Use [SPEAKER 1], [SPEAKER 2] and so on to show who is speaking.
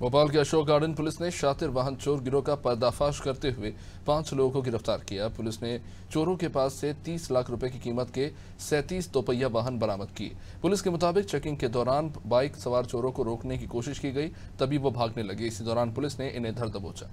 [SPEAKER 1] भोपाल के Ashok garden police ने शातिर वाहन चोर गिरोह का पर्दाफाश करते हुए पांच लोगों को गिरफ्तार किया पुलिस ने चोरों के पास से 30 लाख रुपए की कीमत के 37 दोपहिया वाहन बरामद किए पुलिस के मुताबिक चेकिंग के दौरान बाइक सवार चोरों को रोकने की कोशिश की गई तभी वो भागने लगे इसी दौरान पुलिस ने इन्हें धर दबोचा